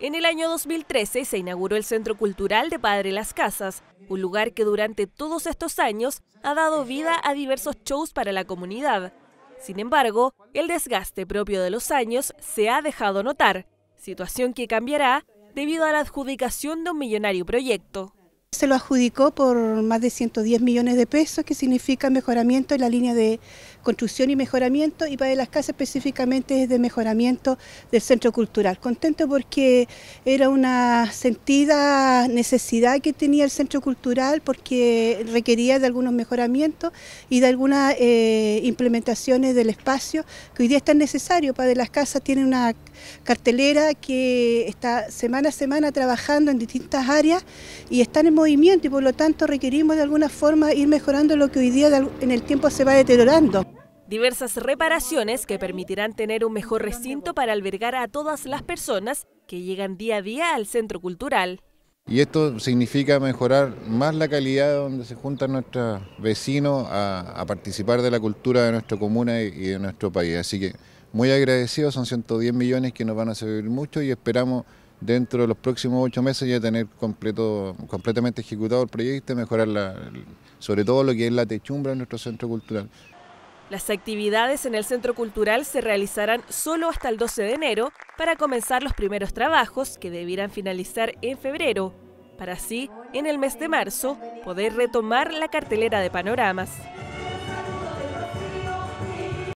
En el año 2013 se inauguró el Centro Cultural de Padre Las Casas, un lugar que durante todos estos años ha dado vida a diversos shows para la comunidad. Sin embargo, el desgaste propio de los años se ha dejado notar, situación que cambiará debido a la adjudicación de un millonario proyecto. Se lo adjudicó por más de 110 millones de pesos, que significa mejoramiento en la línea de construcción y mejoramiento, y para las casas específicamente es de mejoramiento del centro cultural. Contento porque era una sentida necesidad que tenía el centro cultural, porque requería de algunos mejoramientos y de algunas eh, implementaciones del espacio, que hoy día es tan necesario. Para de las casas tiene una cartelera que está semana a semana trabajando en distintas áreas y están en movimiento y por lo tanto requerimos de alguna forma ir mejorando lo que hoy día en el tiempo se va deteriorando. Diversas reparaciones que permitirán tener un mejor recinto para albergar a todas las personas que llegan día a día al centro cultural. Y esto significa mejorar más la calidad donde se juntan nuestros vecinos a, a participar de la cultura de nuestra comuna y de nuestro país. Así que muy agradecidos, son 110 millones que nos van a servir mucho y esperamos dentro de los próximos ocho meses ya tener completo, completamente ejecutado el proyecto y mejorar sobre todo lo que es la techumbre de nuestro centro cultural. Las actividades en el centro cultural se realizarán solo hasta el 12 de enero para comenzar los primeros trabajos que debieran finalizar en febrero, para así, en el mes de marzo, poder retomar la cartelera de panoramas.